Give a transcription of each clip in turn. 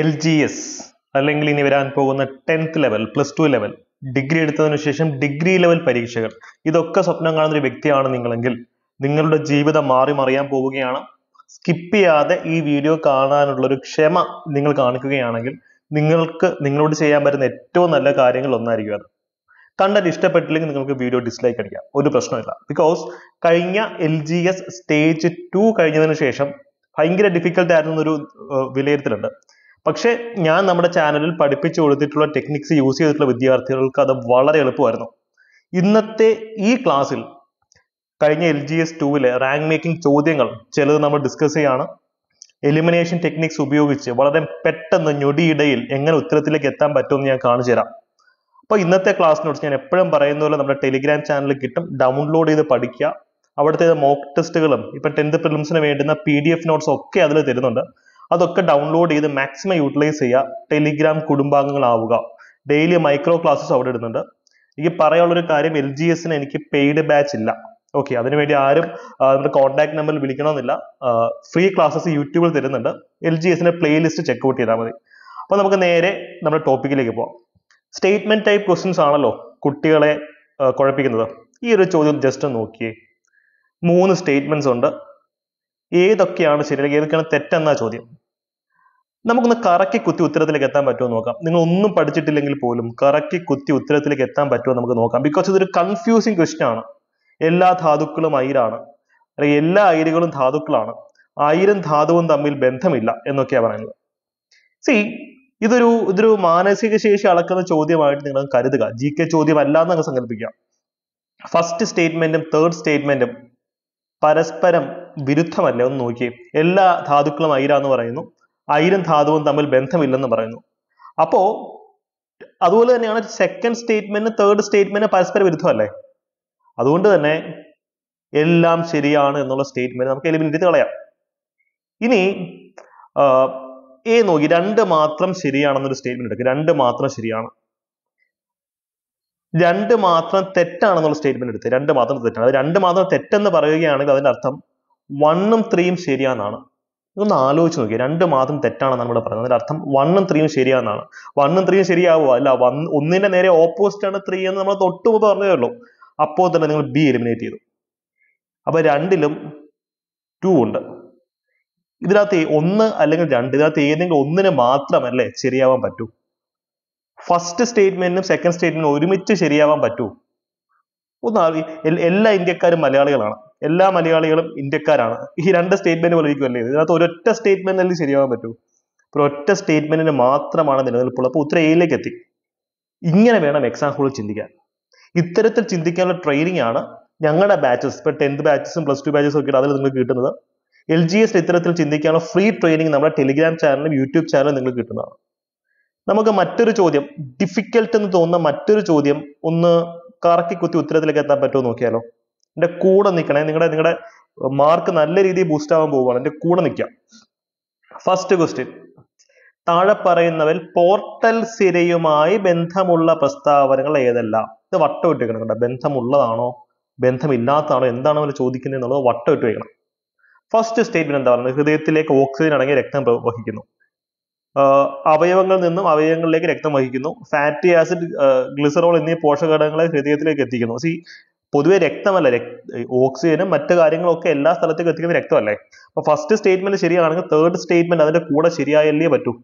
L G S അല്ലെങ്കിൽ ഇനി വരാൻ പോകുന്ന tenth level plus two level degree എടുത്തതിനു ശേഷം ഡിഗ്രി ലെവൽ പരീക്ഷകൾ ഇതൊക്കെ സ്വപ്നം കാണുന്ന ഒരു വ്യക്തിയാണ് നിങ്ങളെങ്കിൽ നിങ്ങളുടെ ജീവിതം മാറി മറിയാൻ പോവുകയാണ് സ്കിപ്പ് ചെയ്യാതെ ഈ വീഡിയോ കാണാനുള്ള ഒരു ക്ഷമ നിങ്ങൾ കാണിക്കുകയാണെങ്കിൽ നിങ്ങൾക്ക് നിങ്ങളോട് ചെയ്യാൻ പറ്റുന്ന ഏറ്റവും നല്ല കാര്യങ്ങൾ ഒന്നായിരിക്കും അത് കണ്ടത് ഇഷ്ടപ്പെട്ടില്ലെങ്കിൽ നിങ്ങൾക്ക് വീഡിയോ ഡിസ്ലൈക്ക് അടിക്കാം ഒരു പ്രശ്നമില്ല ബിക്കോസ് കഴിഞ്ഞ L G S stage two കഴിഞ്ഞതിന് ശേഷം ഭയങ്കര ഡിഫിക്കൽട്ടായിരുന്നൊരു വിലയിരുത്തലുണ്ട് പക്ഷേ ഞാൻ നമ്മുടെ ചാനലിൽ പഠിപ്പിച്ചു കൊടുത്തിട്ടുള്ള ടെക്നിക്സ് യൂസ് ചെയ്തിട്ടുള്ള വിദ്യാർത്ഥികൾക്ക് അത് വളരെ എളുപ്പമായിരുന്നു ഇന്നത്തെ ഈ ക്ലാസ്സിൽ കഴിഞ്ഞ എൽ ജി എസ് ടൂവിലെ റാങ്ക് മേക്കിംഗ് ചോദ്യങ്ങൾ ചിലത് നമ്മൾ ഡിസ്കസ് ചെയ്യാണ് എലിമിനേഷൻ ടെക്നിക്സ് ഉപയോഗിച്ച് വളരെ പെട്ടെന്ന് ഞൊടിയിടയിൽ എങ്ങനെ ഉത്തരത്തിലേക്ക് എത്താൻ പറ്റുമെന്ന് ഞാൻ കാണിച്ചു തരാം അപ്പോൾ ഇന്നത്തെ ക്ലാസ്സിനോട് ഞാൻ എപ്പോഴും പറയുന്ന പോലെ നമ്മുടെ ടെലിഗ്രാം ചാനലിൽ കിട്ടും ഡൗൺലോഡ് ചെയ്ത് പഠിക്കുക അവിടുത്തെ മോക്ക് ടെസ്റ്റുകളും ഇപ്പം ടെൻത്ത് പ്രിലിംസിന് വേണ്ടുന്ന പി ഡി എഫ് നോട്ട്സ് ഒക്കെ അതിൽ തരുന്നുണ്ട് അതൊക്കെ ഡൗൺലോഡ് ചെയ്ത് മാക്സിമം യൂട്ടിലൈസ് ചെയ്യുക ടെലിഗ്രാം കുടുംബാംഗങ്ങളാവുക ഡെയിലി മൈക്രോ ക്ലാസ്സസ് അവിടെ ഇടുന്നുണ്ട് എനിക്ക് പറയാനുള്ളൊരു കാര്യം എൽ ജി എസിന് എനിക്ക് പെയ്ഡ് ബാച്ച് ഇല്ല ഓക്കെ അതിനുവേണ്ടി ആരും നമ്മുടെ നമ്പർ നമ്പറിൽ വിളിക്കണമെന്നില്ല ഫ്രീ ക്ലാസ്സസ് യൂട്യൂബിൽ തരുന്നുണ്ട് എൽ ജി എസിൻ്റെ പ്ലേലിസ്റ്റ് ചെക്കൗട്ട് ചെയ്താൽ മതി അപ്പോൾ നമുക്ക് നേരെ നമ്മുടെ ടോപ്പിക്കിലേക്ക് പോവാം സ്റ്റേറ്റ്മെന്റ് ടൈപ്പ് ക്വസ്റ്റ്യൻസ് ആണല്ലോ കുട്ടികളെ കുഴപ്പിക്കുന്നത് ഈ ഒരു ചോദ്യം ജസ്റ്റ് നോക്കിയേ മൂന്ന് സ്റ്റേറ്റ്മെന്റ്സ് ഉണ്ട് ഏതൊക്കെയാണ് ശരി അല്ലെങ്കിൽ ഏതൊക്കെയാണ് തെറ്റെന്നാ ചോദ്യം നമുക്കൊന്ന് കറക്കി കുത്തി ഉത്തരത്തിലേക്ക് എത്താൻ പറ്റുമോ നോക്കാം നിങ്ങൾ ഒന്നും പഠിച്ചിട്ടില്ലെങ്കിൽ പോലും കറക്കി കുത്തി ഉത്തരത്തിലേക്ക് എത്താൻ പറ്റുമോ നമുക്ക് നോക്കാം ബിക്കോസ് ഇതൊരു കൺഫ്യൂസിങ് ക്വസ്റ്റ്യൻ ആണ് എല്ലാ ധാതുക്കളും അയിരാണ് അല്ലെങ്കിൽ എല്ലാ അയിരുകളും ധാതുക്കളാണ് അയിരും ധാതുവും തമ്മിൽ ബന്ധമില്ല എന്നൊക്കെയാണ് പറയുന്നത് സി ഇതൊരു ഇതൊരു മാനസിക ശേഷി അളക്കുന്ന ചോദ്യമായിട്ട് നിങ്ങൾ കരുതുക ജി കെ ചോദ്യമല്ല എന്നൊക്കെ സങ്കല്പിക്കുക ഫസ്റ്റ് സ്റ്റേറ്റ്മെന്റും തേർഡ് സ്റ്റേറ്റ്മെന്റും പരസ്പരം വിരുദ്ധമല്ല ഒന്ന് നോക്കിയേ എല്ലാ ധാതുക്കളും ഐര എന്ന് പറയുന്നു ഐരും ധാതുവും തമ്മിൽ ബന്ധമില്ലെന്ന് പറയുന്നു അപ്പോ അതുപോലെ തന്നെയാണ് സെക്കൻഡ് സ്റ്റേറ്റ്മെന്റ് തേർഡ് സ്റ്റേറ്റ്മെന്റ് പരസ്പര വിരുദ്ധമല്ലേ അതുകൊണ്ട് തന്നെ എല്ലാം ശരിയാണ് എന്നുള്ള സ്റ്റേറ്റ്മെന്റ് നമുക്ക് എലിമിനേറ്റ് കളയാം ഇനി എ നോക്കി രണ്ട് മാത്രം ശരിയാണെന്നൊരു സ്റ്റേറ്റ്മെന്റ് എടുക്കുക രണ്ട് മാത്രം ശരിയാണ് രണ്ട് മാത്രം തെറ്റാണെന്നുള്ള സ്റ്റേറ്റ്മെന്റ് എടുത്ത് രണ്ട് മാത്രം തെറ്റാണ് അത് രണ്ട് മാത്രം തെറ്റെന്ന് പറയുകയാണെങ്കിൽ അതിന്റെ അർത്ഥം വണ്ണും ത്രീയും ശരിയാണെന്നാണ് ഒന്ന് ആലോചിച്ച് നോക്കിയാൽ രണ്ട് മാത്രം തെറ്റാണെന്ന് നമ്മൾ പറയുന്നത് അതിന്റെ അർത്ഥം വണ്ണും ത്രീയും ശരിയാണെന്നാണ് വണ്ണും ത്രീയും ശരിയാവുക അല്ല വൺ ഒന്നിന്റെ നേരെ ഓപ്പോസിറ്റ് ആണ് ത്രീ എന്ന് നമ്മൾ തൊട്ട് മുമ്പ് പറഞ്ഞതേ ഉള്ളൂ അപ്പോൾ തന്നെ നിങ്ങൾ ബി എലിമിനേറ്റ് ചെയ്തു അപ്പോൾ രണ്ടിലും ടു ഉണ്ട് ഇതിനകത്ത് ഒന്ന് അല്ലെങ്കിൽ രണ്ട് ഇതിനകത്ത് ഏതെങ്കിലും ഒന്നിന് മാത്രമല്ലേ ശരിയാവാൻ പറ്റൂ ഫസ്റ്റ് സ്റ്റേറ്റ്മെന്റിനും സെക്കൻഡ് സ്റ്റേറ്റ്മെന്റിനും ഒരുമിച്ച് ശരിയാവാൻ പറ്റൂ ഒന്ന് എല്ലാ ഇന്ത്യക്കാരും മലയാളികളാണ് എല്ലാ മലയാളികളും ഇന്ത്യക്കാരാണ് ഈ രണ്ട് സ്റ്റേറ്റ്മെന്റ് പോലെ അല്ലേ ഇതിനകത്ത് ഒരൊറ്റ സ്റ്റേറ്റ്മെന്റിൽ ശരിയാവാൻ പറ്റൂ ഒരു ഒറ്റ സ്റ്റേറ്റ്മെന്റിന് മാത്രമാണ് നിലനിൽപ്പുള്ളത് അപ്പോൾ ഉത്തരം എയിലേക്ക് എത്തി ഇങ്ങനെ വേണം എക്സാം ഹോളിൽ ചിന്തിക്കാൻ ഇത്തരത്തിൽ ചിന്തിക്കാനുള്ള ട്രെയിനിങ് ആണ് ഞങ്ങളുടെ ബാച്ചസ് ഇപ്പോൾ ടെൻത്ത് ബാച്ചസും പ്ലസ് ടു ബാച്ചസും ഒക്കെ അതിൽ നിങ്ങൾക്ക് കിട്ടുന്നത് എൽ ജി എസ് ഇത്തരത്തിൽ ചിന്തിക്കാനുള്ള ഫ്രീ ട്രെയിനിങ് നമ്മുടെ ടെലിഗ്രാം ചാനലും യൂട്യൂബ് ചാനലും നിങ്ങൾക്ക് കിട്ടുന്നതാണ് നമുക്ക് മറ്റൊരു ചോദ്യം ഡിഫിക്കൽട്ട് എന്ന് തോന്നുന്ന മറ്റൊരു ചോദ്യം ഒന്ന് കറക്കി കുത്തി ഉത്തരത്തിലേക്ക് എത്താൻ പറ്റുമോ നോക്കിയാലോ എന്റെ കൂടെ നിൽക്കണേ നിങ്ങളുടെ നിങ്ങളുടെ മാർക്ക് നല്ല രീതിയിൽ ബൂസ്റ്റ് ആവാൻ പോവുകയാണ് എന്റെ കൂടെ നിൽക്കാം ഫസ്റ്റ് ക്വസ്റ്റ്യൻ താഴെ പറയുന്നവൽ പോർട്ടൽ സിരയുമായി ബന്ധമുള്ള പ്രസ്താവനകൾ ഏതെല്ലാം ഇത് വട്ടം ഇട്ട് വെക്കണം കേട്ടോ ബന്ധമുള്ളതാണോ ബന്ധമില്ലാത്തതാണോ എന്താണ് അവർ ചോദിക്കുന്നത് എന്നുള്ളത് വട്ടം ഇട്ട് വെക്കണം ഫസ്റ്റ് സ്റ്റേറ്റ്മെന്റ് എന്താ പറയുന്നത് ഹൃദയത്തിലേക്ക് ഓക്സിജൻ അടങ്ങിയ രക്തം പ്രവഹിക്കുന്നു അവയവങ്ങളിൽ നിന്നും അവയവങ്ങളിലേക്ക് രക്തം വഹിക്കുന്നു ഫാറ്റി ആസിഡ് ഗ്ലിസറോൾ എന്നീ പോഷകഘടകങ്ങളെ ഹൃദയത്തിലേക്ക് എത്തിക്കുന്നു സി പൊതുവെ രക്തമല്ല ഓക്സിജനും മറ്റു കാര്യങ്ങളൊക്കെ എല്ലാ സ്ഥലത്തേക്കും എത്തിക്കുന്ന രക്തമല്ലേ അപ്പൊ ഫസ്റ്റ് സ്റ്റേറ്റ്മെന്റ് ശരിയാണെങ്കിൽ തേർഡ് സ്റ്റേറ്റ്മെന്റ് അതിന്റെ കൂടെ ശരിയായല്ലേ പറ്റൂ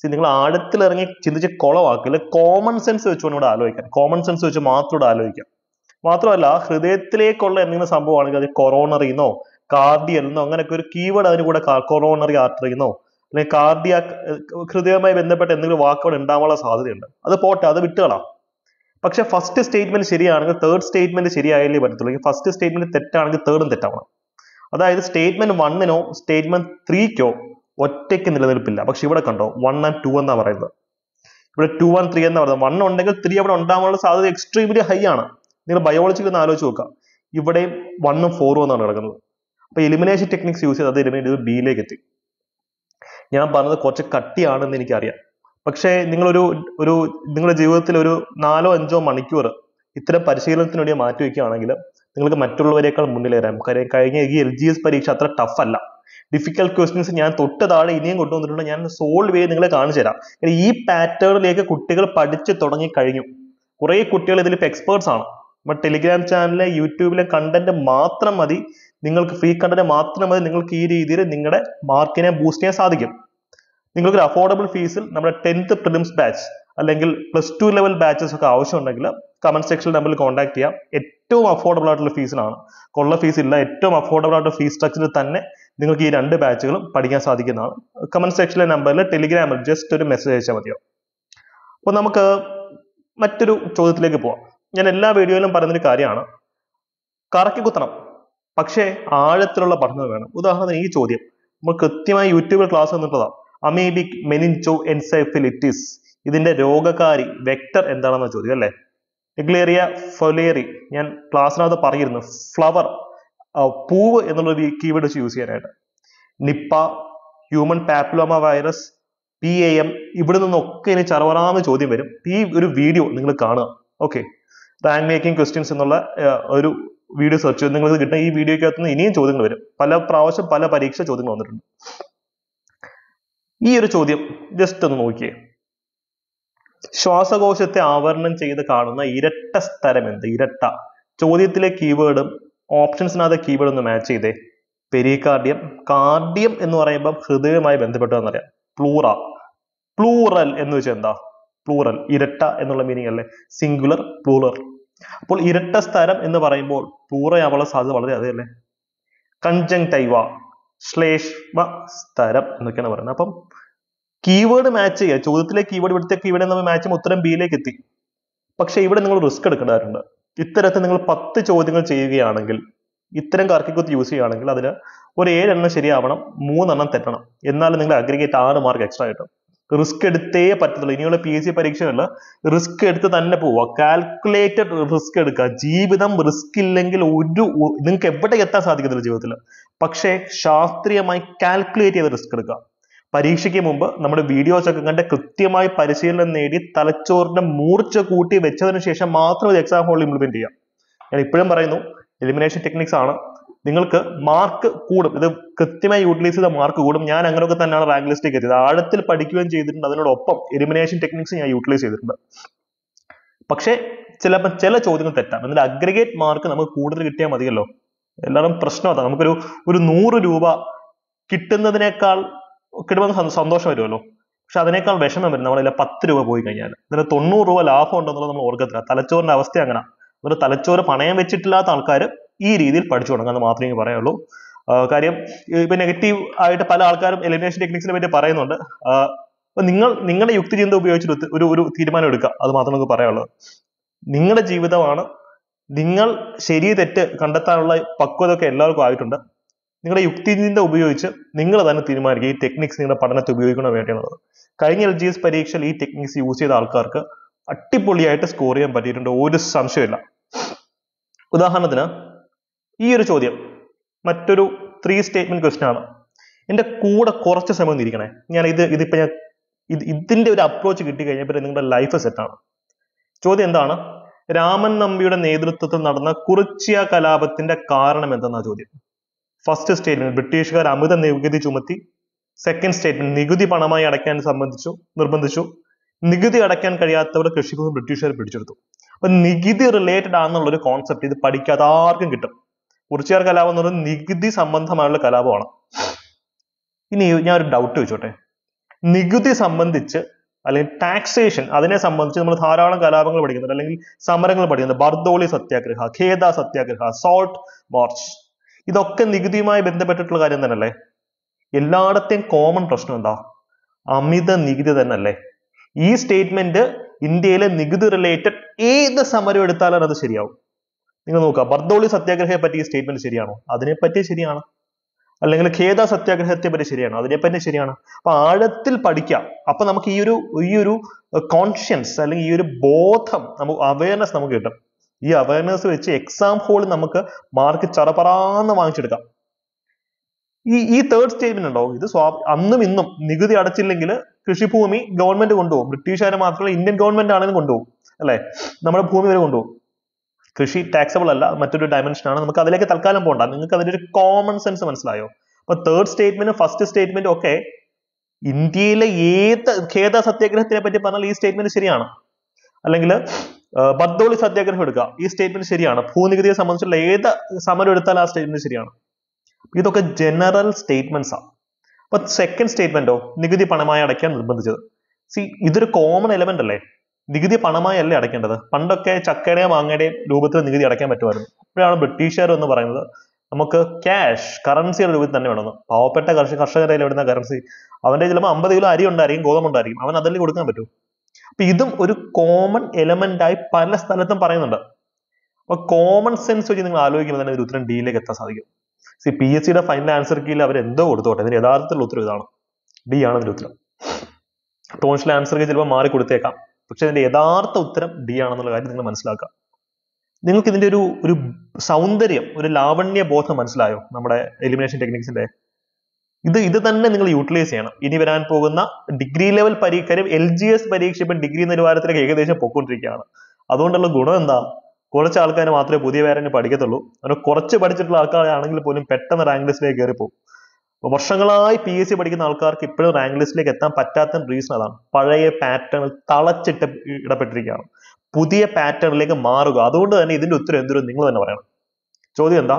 സി നിങ്ങൾ ആഴത്തിൽ ഇറങ്ങി ചിന്തിച്ച് കുളവാക്കില്ല കോമൺ സെൻസ് വെച്ചുകൊണ്ട് ഇവിടെ ആലോചിക്കാം കോമൺ സെൻസ് വെച്ച് മാത്രം ഇവിടെ ആലോചിക്കാം മാത്രമല്ല ഹൃദയത്തിലേക്കുള്ള എന്തെങ്കിലും സംഭവമാണെങ്കിൽ അത് കൊറോണറിന്നോ കാർഡിയൽ എന്നോ അങ്ങനെയൊക്കെ ഒരു കീവേഡ് അതിന് കൂടെ കൊറോണറി ആർട്ടറിന്നോ അല്ലെങ്കിൽ കാർഡിയാക് ഹൃദയവുമായി ബന്ധപ്പെട്ട എന്തെങ്കിലും വാക്കുകൾ ഉണ്ടാവാനുള്ള സാധ്യതയുണ്ട് അത് പോട്ടെ അത് വിട്ടുകളാം പക്ഷെ ഫസ്റ്റ് സ്റ്റേറ്റ്മെന്റ് ശരിയാണെങ്കിൽ തേർഡ് സ്റ്റേറ്റ്മെന്റ് ശരിയായാലേ പറ്റത്തുള്ളൂ ഫസ്റ്റ് സ്റ്റേറ്റ്മെന്റ് തെറ്റാണെങ്കിൽ തേർഡും തെറ്റാവണം അതായത് സ്റ്റേറ്റ്മെന്റ് വണ്ണിനോ സ്റ്റേറ്റ്മെന്റ് ത്രീക്കോ ഒറ്റയ്ക്ക് നിലനിൽപ്പില്ല പക്ഷെ ഇവിടെ കണ്ടോ വൺ ആൻഡ് ടു എന്നാണ് പറയുന്നത് ഇവിടെ ടു ആൻഡ് ത്രീ എന്ന് പറയുന്നത് വൺ ഉണ്ടെങ്കിൽ ത്രീ അവിടെ ഉണ്ടാവാനുള്ള സാധ്യത എക്സ്ട്രീംലി ഹൈ ആണ് നിങ്ങൾ ബയോളജിക്കൽ ഒന്ന് ആലോചിച്ച് നോക്കുക ഇവിടെയും വണ്ണും ഫോറും എന്നാണ് കിടക്കുന്നത് അപ്പോൾ എലിമിനേഷൻ ടെക്നിക്സ് യൂസ് ചെയ്ത് അത് എലിമിനേറ്റ് ചെയ്ത് ബിയിലേക്ക് എത്തി ഞാൻ പറഞ്ഞത് കുറച്ച് കട്ടിയാണെന്ന് എനിക്കറിയാം പക്ഷേ നിങ്ങളൊരു ഒരു നിങ്ങളുടെ ജീവിതത്തിൽ ഒരു നാലോ അഞ്ചോ മണിക്കൂർ ഇത്തരം പരിശീലനത്തിന് വേണ്ടി മാറ്റി വയ്ക്കുകയാണെങ്കിൽ നിങ്ങൾക്ക് മറ്റുള്ളവരെക്കാൾ മുന്നിൽ വരാം കാര്യം കഴിഞ്ഞ ഈ എൽ ജി എസ് പരീക്ഷ അത്ര ടഫ് അല്ല ഡിഫിക്കൽട്ട് ക്വസ്റ്റ്യൻസ് ഞാൻ തൊട്ട് താഴെ ഇനിയും കൊണ്ടുവന്നിട്ടുണ്ട് ഞാൻ സോൾവ് ചെയ്ത് നിങ്ങളെ കാണിച്ചു തരാം ഈ പാറ്റേണിലേക്ക് കുട്ടികൾ പഠിച്ചു തുടങ്ങി കഴിഞ്ഞു കുറേ കുട്ടികൾ ഇതിൽ എക്സ്പേർട്സ് ആണ് നമ്മുടെ ടെലിഗ്രാം ചാനലിലെ യൂട്യൂബിലെ കണ്ടന്റ് മാത്രം മതി നിങ്ങൾക്ക് ഫ്രീ കണ്ടന്റ് മാത്രം മതി നിങ്ങൾക്ക് ഈ രീതിയിൽ നിങ്ങളുടെ മാർക്കിനെ ബൂസ്റ്റ് ചെയ്യാൻ സാധിക്കും നിങ്ങൾക്ക് ഒരു അഫോർഡബിൾ ഫീസിൽ നമ്മുടെ ടെൻത്ത് പ്രിലിംസ് ബാച്ച് അല്ലെങ്കിൽ പ്ലസ് ടു ലെവൽ ബാച്ചസ് ഒക്കെ ആവശ്യമുണ്ടെങ്കിൽ കമന്റ് സെക്ഷനിൽ നമ്മൾ കോൺടാക്ട് ചെയ്യാം ഏറ്റവും അഫോർഡബിൾ ആയിട്ടുള്ള ഫീസിലാണ് കൊള്ള ഫീസ് ഇല്ല ഏറ്റവും അഫോർഡബിൾ ആയിട്ടുള്ള ഫീസ് സ്ട്രക്ചറിൽ തന്നെ നിങ്ങൾക്ക് ഈ രണ്ട് ബാച്ചുകളും പഠിക്കാൻ സാധിക്കുന്നതാണ് കമന്റ് സെക്ഷനിലെ നമ്പറിൽ ടെലിഗ്രാമിൽ ജസ്റ്റ് ഒരു മെസ്സേജ് അയച്ചാൽ മതിയാവും അപ്പോൾ നമുക്ക് മറ്റൊരു ചോദ്യത്തിലേക്ക് പോവാം ഞാൻ എല്ലാ വീഡിയോയിലും പറയുന്നൊരു കാര്യമാണ് കറക്കി കുത്തണം പക്ഷേ ആഴത്തിലുള്ള പഠനം വേണം ഉദാഹരണത്തിന് ഈ ചോദ്യം നമ്മൾ കൃത്യമായി യൂട്യൂബിൽ ക്ലാസ് തന്നിട്ടതാണ് അമീബിക് മെനിഞ്ചോ എൻസൈഫിലിറ്റിസ് ഇതിന്റെ രോഗകാരി വെക്ടർ എന്താണെന്ന ചോദ്യം അല്ലേ എഗ്ലേറിയ ഫൊലേറി ഞാൻ ക്ലാസ്സിനകത്ത് പറഞ്ഞിരുന്നു ഫ്ലവർ പൂവ് എന്നുള്ള കീവേഡ് വെച്ച് യൂസ് ചെയ്യാനായിട്ട് Nipah human papilloma virus P A M ഇവിടെ നിന്നൊക്കെ ഇനി ചറവറാന്ന് ചോദ്യം വരും ഈ ഒരു വീഡിയോ നിങ്ങൾ കാണുക ഓക്കെ റാങ്ക് മേക്കിംഗ് ക്വസ്റ്റ്യൻസ് എന്നുള്ള ഒരു വീഡിയോ സെർച്ച് ചെയ്ത് നിങ്ങൾക്ക് കിട്ടുന്ന ഈ വീഡിയോയ്ക്കകത്ത് നിന്ന് ഇനിയും ചോദ്യങ്ങൾ വരും പല പ്രാവശ്യം പല പരീക്ഷ ചോദ്യങ്ങൾ വന്നിട്ടുണ്ട് ഈ ഒരു ചോദ്യം ജസ്റ്റ് ഒന്ന് നോക്കിയേ ശ്വാസകോശത്തെ ആവരണം ചെയ്ത് കാണുന്ന ഇരട്ട സ്ഥലം എന്ത് ഇരട്ട ചോദ്യത്തിലെ കീവേഡും ഓപ്ഷൻസിനകത്ത് കീവേഡ് ഒന്ന് മാച്ച് ചെയ്തേ പെരികാർഡിയം കാർഡിയം എന്ന് പറയുമ്പോൾ ഹൃദയവുമായി ബന്ധപ്പെട്ടതെന്നറിയാം പ്ലൂറ പ്ലൂറൽ എന്ന് വെച്ചാൽ എന്താ പ്ലൂറൽ ഇരട്ട എന്നുള്ള മീനിങ് അല്ലേ സിംഗുലർ പ്ലൂറൽ അപ്പോൾ ഇരട്ട സ്ഥലം എന്ന് പറയുമ്പോൾ പ്ലൂറയാവാനുള്ള സാധ്യത വളരെ അതല്ലേ കഞ്ചങ്ടൈവ ശ്ലേഷ്മ സ്ഥലം എന്നൊക്കെയാണ് പറയുന്നത് അപ്പം കീവേഡ് മാച്ച് ചെയ്യുക ചോദ്യത്തിലെ കീവേഡ് ഇവിടുത്തെ കീവേഡ് നമ്മൾ മാച്ച് ഉത്തരം ബിയിലേക്ക് എത്തി പക്ഷേ ഇവിടെ നിങ്ങൾ റിസ്ക് എടുക്കേണ്ടതായിട്ടുണ്ട് ഇത്തരത്തിൽ നിങ്ങൾ പത്ത് ചോദ്യങ്ങൾ ചെയ്യുകയാണെങ്കിൽ ഇത്തരം കർക്കിക്കുത്ത് യൂസ് ചെയ്യുകയാണെങ്കിൽ അതിൽ ഒരു ഏഴെണ്ണം ശരിയാവണം മൂന്നെണ്ണം തെറ്റണം എന്നാലും നിങ്ങൾ അഗ്രിഗേറ്റ് ആറ് മാർക്ക് എക്സ്ട്രാ കിട്ടും റിസ്ക് എടുത്തേ പറ്റത്തുള്ളൂ ഇനിയുള്ള പി എസ് സി റിസ്ക് എടുത്ത് തന്നെ പോവുക കാൽക്കുലേറ്റഡ് റിസ്ക് എടുക്കുക ജീവിതം റിസ്ക് ഇല്ലെങ്കിൽ ഒരു നിങ്ങൾക്ക് എവിടെ എത്താൻ സാധിക്കത്തില്ല ജീവിതത്തിൽ പക്ഷേ ശാസ്ത്രീയമായി കാൽക്കുലേറ്റ് ചെയ്ത് റിസ്ക് എടുക്കുക പരീക്ഷയ്ക്ക് മുമ്പ് നമ്മുടെ വീഡിയോസ് ഒക്കെ കണ്ട് കൃത്യമായി പരിശീലനം നേടി തലച്ചോറിന്റെ മൂർച്ച കൂട്ടി വെച്ചതിന് ശേഷം മാത്രം ഒരു എക്സാം ഹോളിൽ ഇംപ്ലിമെന്റ് ചെയ്യാം ഞാൻ ഇപ്പോഴും പറയുന്നു എലിമിനേഷൻ ടെക്നിക്സ് ആണ് നിങ്ങൾക്ക് മാർക്ക് കൂടും ഇത് കൃത്യമായി യൂട്ടിലൈസ് ചെയ്ത മാർക്ക് കൂടും ഞാൻ അങ്ങനെയൊക്കെ തന്നെയാണ് റാങ്ക് ലിസ്റ്റിലേക്ക് എത്തിയത് ആഴത്തിൽ പഠിക്കുകയും ചെയ്തിട്ടുണ്ട് അതിനോടൊപ്പം എലിമിനേഷൻ ടെക്നിക്സ് ഞാൻ യൂട്ടിലൈസ് ചെയ്തിട്ടുണ്ട് പക്ഷേ ചില ചില ചോദ്യങ്ങൾ തെറ്റാം എന്നാൽ അഗ്രഗേറ്റ് മാർക്ക് നമുക്ക് കൂടുതൽ കിട്ടിയാൽ മതിയല്ലോ എല്ലാവരും പ്രശ്നം അതാണ് നമുക്കൊരു ഒരു നൂറ് രൂപ കിട്ടുന്നതിനേക്കാൾ കിട്ടുമ്പോൾ സന്തോഷം വരുമല്ലോ പക്ഷെ അതിനേക്കാൾ വിഷമം വരും നമ്മളില്ല പത്ത് രൂപ പോയി കഴിഞ്ഞാൽ ഇതിന് തൊണ്ണൂറ് രൂപ ലാഭം ഉണ്ടെന്നുള്ളത് നമ്മൾ ഓർക്കത്തില്ല തലച്ചോറിന്റെ അവസ്ഥ അങ്ങനെ എന്നിട്ട് തലച്ചോറ് പണയം വെച്ചിട്ടില്ലാത്ത ആൾക്കാർ ഈ രീതിയിൽ പഠിച്ചു തുടങ്ങാമെന്ന് മാത്രമേ പറയുള്ളൂ കാര്യം ഇപ്പൊ നെഗറ്റീവ് ആയിട്ട് പല ആൾക്കാരും എലിമിനേഷൻ ടെക്നിക്സിനെ പറ്റി പറയുന്നുണ്ട് അപ്പൊ നിങ്ങൾ നിങ്ങളുടെ യുക്തിചിന്ത ഉപയോഗിച്ചിട്ട് ഒരു ഒരു തീരുമാനം എടുക്കുക അത് മാത്രമേ നമുക്ക് പറയാനുള്ളൂ നിങ്ങളുടെ ജീവിതമാണ് നിങ്ങൾ ശരി തെറ്റ് കണ്ടെത്താനുള്ള ഒക്കെ എല്ലാവർക്കും ആയിട്ടുണ്ട് നിങ്ങളുടെ യുക്തിചിന്ത ഉപയോഗിച്ച് നിങ്ങൾ തന്നെ തീരുമാനിക്കുക ഈ ടെക്നിക്സ് നിങ്ങളുടെ പഠനത്തെ ഉപയോഗിക്കണോ വേണ്ടിയുള്ളത് കഴിഞ്ഞ എൽ ജി എസ് പരീക്ഷയിൽ ഈ ടെക്നിക്സ് യൂസ് ചെയ്ത ആൾക്കാർക്ക് അടിപൊളിയായിട്ട് സ്കോർ ചെയ്യാൻ പറ്റിയിട്ടുണ്ട് ഒരു സംശയമില്ല ഉദാഹരണത്തിന് ഈ ഒരു ചോദ്യം മറ്റൊരു ത്രീ സ്റ്റേറ്റ്മെന്റ് ക്വസ്റ്റ്യൻ ആണ് എന്റെ കൂടെ കുറച്ച് സമയം ഇരിക്കണേ ഞാൻ ഇത് ഇതിപ്പോ ഞാൻ ഇത് ഇതിന്റെ ഒരു അപ്രോച്ച് കിട്ടിക്കഴിഞ്ഞാൽ പിന്നെ നിങ്ങളുടെ ലൈഫ് സെറ്റാണ് ചോദ്യം എന്താണ് രാമൻ നമ്പിയുടെ നേതൃത്വത്തിൽ നടന്ന കുറിച്ചിയ കലാപത്തിന്റെ കാരണം എന്തെന്നാ ചോദ്യം ഫസ്റ്റ് സ്റ്റേറ്റ്മെന്റ് ബ്രിട്ടീഷുകാർ അമിത നികുതി ചുമത്തി സെക്കൻഡ് സ്റ്റേറ്റ്മെന്റ് നികുതി പണമായി അടയ്ക്കാൻ സംബന്ധിച്ചു നിർബന്ധിച്ചു നികുതി അടയ്ക്കാൻ കഴിയാത്തവരുടെ കൃഷിഭൂമി ബ്രിട്ടീഷുകാർ പിടിച്ചെടുത്തു അപ്പൊ നികുതി റിലേറ്റഡ് ആണെന്നുള്ള ഒരു കോൺസെപ്റ്റ് ഇത് പഠിക്കാതെ ആർക്കും കിട്ടും കുറിച്ചിയാർ കലാപം എന്ന് പറയുന്നത് നികുതി സംബന്ധമായുള്ള കലാപമാണ് ഇനി ഞാൻ ഒരു ഡൗട്ട് വെച്ചോട്ടെ നികുതി സംബന്ധിച്ച് അല്ലെങ്കിൽ ടാക്സേഷൻ അതിനെ സംബന്ധിച്ച് നമ്മൾ ധാരാളം കലാപങ്ങൾ പഠിക്കുന്നുണ്ട് അല്ലെങ്കിൽ സമരങ്ങൾ പഠിക്കുന്നുണ്ട് ബർദോളി സത്യാഗ്രഹ ഖേദ സത്യാഗ്രഹ സോൾട്ട് മാർച്ച് ഇതൊക്കെ നികുതിയുമായി ബന്ധപ്പെട്ടിട്ടുള്ള കാര്യം തന്നെയല്ലേ എല്ലായിടത്തെയും കോമൺ പ്രശ്നം എന്താ അമിത നികുതി തന്നെയല്ലേ ഈ സ്റ്റേറ്റ്മെന്റ് ഇന്ത്യയിലെ നികുതി റിലേറ്റഡ് ഏത് സമരം എടുത്താലും അത് ശരിയാവും നിങ്ങൾ നോക്കുക ബർദോളി സത്യാഗ്രഹത്തെ പറ്റി സ്റ്റേറ്റ്മെന്റ് ശരിയാണോ അതിനെപ്പറ്റി ശരിയാണ് അല്ലെങ്കിൽ ഖേദ സത്യാഗ്രഹത്തെ പറ്റി ശരിയാണോ അതിനെപ്പറ്റി ശരിയാണ് അപ്പൊ ആഴത്തിൽ പഠിക്കാം അപ്പൊ നമുക്ക് ഈ ഒരു ഈ ഒരു കോൺഷ്യൻസ് അല്ലെങ്കിൽ ഈ ഒരു ബോധം നമുക്ക് അവയർനെസ് നമുക്ക് കിട്ടും ഈ അവയർനെസ് വെച്ച് എക്സാം ഹോളിൽ നമുക്ക് മാർക്ക് ചറപറാന്ന് വാങ്ങിച്ചെടുക്കാം ഈ ഈ തേർഡ് സ്റ്റേറ്റ്മെന്റ് ഉണ്ടോ ഇത് സ്വാ അന്നും ഇന്നും നികുതി അടച്ചില്ലെങ്കിൽ കൃഷിഭൂമി ഗവൺമെന്റ് കൊണ്ടുപോകും ബ്രിട്ടീഷുകാരെ മാത്രമല്ല ഇന്ത്യൻ ഗവൺമെന്റ് ആണെങ്കിലും കൊണ്ടുപോകും അല്ലെ നമ്മുടെ ഭൂമി വരെ കൊണ്ടുപോകും കൃഷി ടാക്സബിൾ അല്ല മറ്റൊരു ഡയമെൻഷൻ ആണ് നമുക്ക് അതിലേക്ക് തൽക്കാലം പോകണ്ട നിങ്ങൾക്ക് അതിൻ്റെ ഒരു കോമൺ സെൻസ് മനസ്സിലായോ അപ്പൊ തേർഡ് സ്റ്റേറ്റ്മെന്റ് ഫസ്റ്റ് സ്റ്റേറ്റ്മെന്റ് ഒക്കെ ഇന്ത്യയിലെ ഏത് ഖേദ സത്യാഗ്രഹത്തിനെ പറ്റി പറഞ്ഞാൽ ഈ സ്റ്റേറ്റ്മെന്റ് ശരിയാണ് അല്ലെങ്കിൽ ബദ്ദോളി സത്യാഗ്രഹം എടുക്കുക ഈ സ്റ്റേറ്റ്മെന്റ് ശരിയാണ് ഭൂനികുതിയെ സംബന്ധിച്ചുള്ള ഏത് സമരം എടുത്താൽ ആ സ്റ്റേറ്റ്മെന്റ് ശരിയാണ് ഇതൊക്കെ ജനറൽ സ്റ്റേറ്റ്മെന്റ്സ് ആണ് അപ്പൊ സെക്കൻഡ് സ്റ്റേറ്റ്മെന്റോ നികുതി പണമായി അടയ്ക്കാൻ നിർബന്ധിച്ചത് സി ഇതൊരു കോമൺ എലമെന്റ് അല്ലേ നികുതി പണമായി അല്ലേ അടയ്ക്കേണ്ടത് പണ്ടൊക്കെ ചക്കയുടെയും മാങ്ങയുടെയും രൂപത്തിൽ നികുതി അടയ്ക്കാൻ പറ്റുമായിരുന്നു അപ്പോഴാണ് ബ്രിട്ടീഷുകാർ എന്ന് പറയുന്നത് നമുക്ക് ക്യാഷ് കറൻസിയുടെ രൂപത്തിൽ തന്നെ വേണമെന്ന് പാവപ്പെട്ട കർഷക കർഷകരുടെ വിടുന്ന കറൻസി അവന്റെ ചിലപ്പോൾ അമ്പത് കിലോ അരി ഉണ്ടായിരിക്കും ഉണ്ടായിരിക്കും അവൻ അതല്ലേ കൊടുക്കാൻ പറ്റൂ അപ്പൊ ഇതും ഒരു കോമൺ എലമെന്റ് ആയി പല സ്ഥലത്തും പറയുന്നുണ്ട് അപ്പൊ കോമൺ സെൻസ് വെച്ച് നിങ്ങൾ ആലോചിക്കുമ്പോൾ തന്നെ ഒരു ഉത്തരം ഡിയിലേക്ക് എത്താൻ സാധിക്കും സി പി എസ് സിയുടെ ഫൈനൽ ആൻസർ കീഴിൽ അവർ എന്തോ കൊടുത്തോട്ടെ ഇതിന് യഥാർത്ഥത്തിലുള്ള ഉത്തരം ഇതാണ് ഡി ആണ് ഇതിന്റെ ഉത്തരം ടോൺസിലെ ആൻസർ ചിലപ്പോൾ മാറി കൊടുത്തേക്കാം പക്ഷെ അതിന്റെ യഥാർത്ഥ ഉത്തരം ഡി ആണെന്നുള്ള കാര്യം നിങ്ങൾ മനസ്സിലാക്കുക നിങ്ങൾക്ക് ഇതിന്റെ ഒരു ഒരു സൗന്ദര്യം ഒരു ലാവണ്യ ബോധം മനസ്സിലായോ നമ്മുടെ എലിമിനേഷൻ ടെക്നിക്സിന്റെ ഇത് ഇത് തന്നെ നിങ്ങൾ യൂട്ടിലൈസ് ചെയ്യണം ഇനി വരാൻ പോകുന്ന ഡിഗ്രി ലെവൽ പരീക്ഷയും എൽ ജി എസ് പരീക്ഷ ഇപ്പം ഡിഗ്രി നിലവാരത്തിലേക്ക് ഏകദേശം പൊക്കോണ്ടിരിക്കുകയാണ് അതുകൊണ്ടുള്ള ഗുണം എന്താ കുറച്ച് ആൾക്കാർ മാത്രമേ പുതിയ വേറെ പഠിക്കത്തുള്ളൂ അങ്ങനെ കുറച്ച് പഠിച്ചിട്ടുള്ള ആൾക്കാരാണെങ്കിൽ പോലും പെട്ടെന്ന് റാങ്ക് ലിസ്റ്റിലേക്ക് പോകും വർഷങ്ങളായി പി എസ് സി പഠിക്കുന്ന ആൾക്കാർക്ക് ഇപ്പോഴും റാങ്ക് ലിസ്റ്റിലേക്ക് എത്താൻ പറ്റാത്ത റീസൺ അതാണ് പഴയ പാറ്റേൺ തളച്ചിട്ട് ഇടപെട്ടിരിക്കുകയാണ് പുതിയ പാറ്റേണിലേക്ക് മാറുക അതുകൊണ്ട് തന്നെ ഇതിന്റെ ഉത്തരം എന്തൊരു നിങ്ങൾ തന്നെ പറയണം ചോദ്യം എന്താ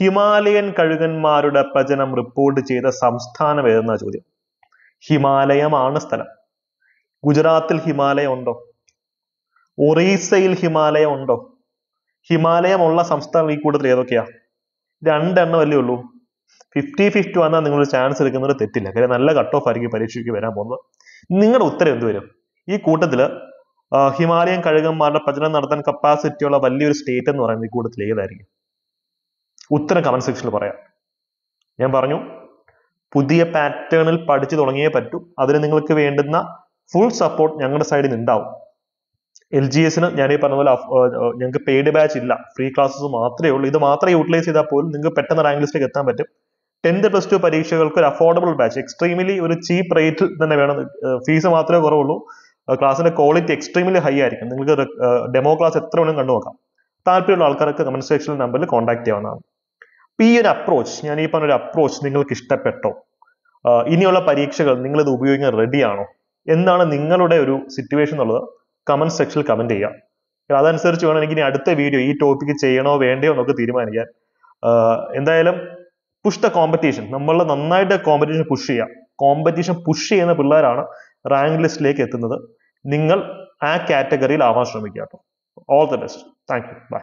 ഹിമാലയൻ കഴുകന്മാരുടെ പ്രചനം റിപ്പോർട്ട് ചെയ്ത സംസ്ഥാനം ഏതെന്ന ചോദ്യം ഹിമാലയമാണ് സ്ഥലം ഗുജറാത്തിൽ ഹിമാലയം ഉണ്ടോ ഒറീസയിൽ ഹിമാലയം ഉണ്ടോ ഹിമാലയമുള്ള സംസ്ഥാനം ഈ കൂട്ടത്തിൽ ഏതൊക്കെയാ അല്ലേ ഉള്ളൂ ഫിഫ്റ്റി ഫിഫ്റ്റി വന്നാൽ നിങ്ങൾ ചാൻസ് എടുക്കുന്നത് തെറ്റില്ല കാര്യം നല്ല കട്ട് ഓഫ് ആയിരിക്കും പരീക്ഷയ്ക്ക് വരാൻ പോകുന്നത് നിങ്ങളുടെ ഉത്തരം എന്ത് വരും ഈ കൂട്ടത്തിൽ ഹിമാലയൻ കഴുകന്മാരുടെ പ്രചരണം നടത്താൻ കപ്പാസിറ്റി ഉള്ള വലിയൊരു സ്റ്റേറ്റ് എന്ന് പറയുന്നത് ഈ കൂട്ടത്തിൽ ഏതായിരിക്കും ഉത്തരം കമന്റ് സെക്ഷനിൽ പറയാം ഞാൻ പറഞ്ഞു പുതിയ പാറ്റേണിൽ പഠിച്ചു തുടങ്ങിയേ പറ്റൂ അതിന് നിങ്ങൾക്ക് വേണ്ടുന്ന ഫുൾ സപ്പോർട്ട് ഞങ്ങളുടെ സൈഡിൽ നിന്ന് ഉണ്ടാവും എൽ ജി എസിന് ഞാൻ ഈ പറഞ്ഞ പോലെ ഞങ്ങൾക്ക് പെയ്ഡ് ബാച്ച് ഇല്ല ഫ്രീ ക്ലാസ്സസ് മാത്രമേ ഉള്ളൂ ഇത് മാത്രമേ യൂട്ടിലൈസ് ചെയ്താൽ പോലും നിങ്ങൾക്ക് പെട്ടെന്ന് റാങ്ക് ലിസ്റ്റിലേക്ക് എത്താൻ പറ്റും ടെൻത്ത് പ്ലസ് ടു പരീക്ഷകൾക്ക് ഒരു അഫോർഡബിൾ ബാച്ച് എക്സ്ട്രീമിലി ഒരു ചീപ്പ് റേറ്റിൽ തന്നെ വേണം ഫീസ് മാത്രമേ കുറവുള്ളൂ ക്ലാസ്സിന്റെ ക്വാളിറ്റി എക്സ്ട്രീമിലി ഹൈ ആയിരിക്കും നിങ്ങൾക്ക് ഡെമോ ക്ലാസ് എത്ര വേണം കണ്ടു നോക്കാം താല്പര്യമുള്ള ആൾക്കാർക്ക് കമന്റ് സെക്ഷൻ നമ്പറിൽ കോൺടാക്ട് ചെയ്യാവുന്നതാണ് അപ്പൊ ഈ ഒരു അപ്രോച്ച് ഞാൻ ഈ പറഞ്ഞ ഒരു അപ്രോച്ച് നിങ്ങൾക്ക് ഇഷ്ടപ്പെട്ടോ ഇനിയുള്ള പരീക്ഷകൾ നിങ്ങൾ ഇത് ഉപയോഗിക്കാൻ റെഡിയാണോ എന്താണ് നിങ്ങളുടെ ഒരു സിറ്റുവേഷൻ എന്നുള്ളത് കമൻറ്റ് സെക്ഷനിൽ കമൻറ്റ് ചെയ്യുക അതനുസരിച്ച് വേണം എനിക്ക് ഇനി അടുത്ത വീഡിയോ ഈ ടോപ്പിക്ക് ചെയ്യണോ വേണ്ടയോ എന്നൊക്കെ തീരുമാനിക്കാൻ എന്തായാലും പുഷ് ദ കോമ്പറ്റീഷൻ നമ്മൾ നന്നായിട്ട് കോമ്പറ്റീഷൻ പുഷ് ചെയ്യുക കോമ്പറ്റീഷൻ പുഷ് ചെയ്യുന്ന പിള്ളേരാണ് റാങ്ക് ലിസ്റ്റിലേക്ക് എത്തുന്നത് നിങ്ങൾ ആ കാറ്റഗറിയിൽ ആവാൻ ശ്രമിക്കുക കേട്ടോ all the best thank you by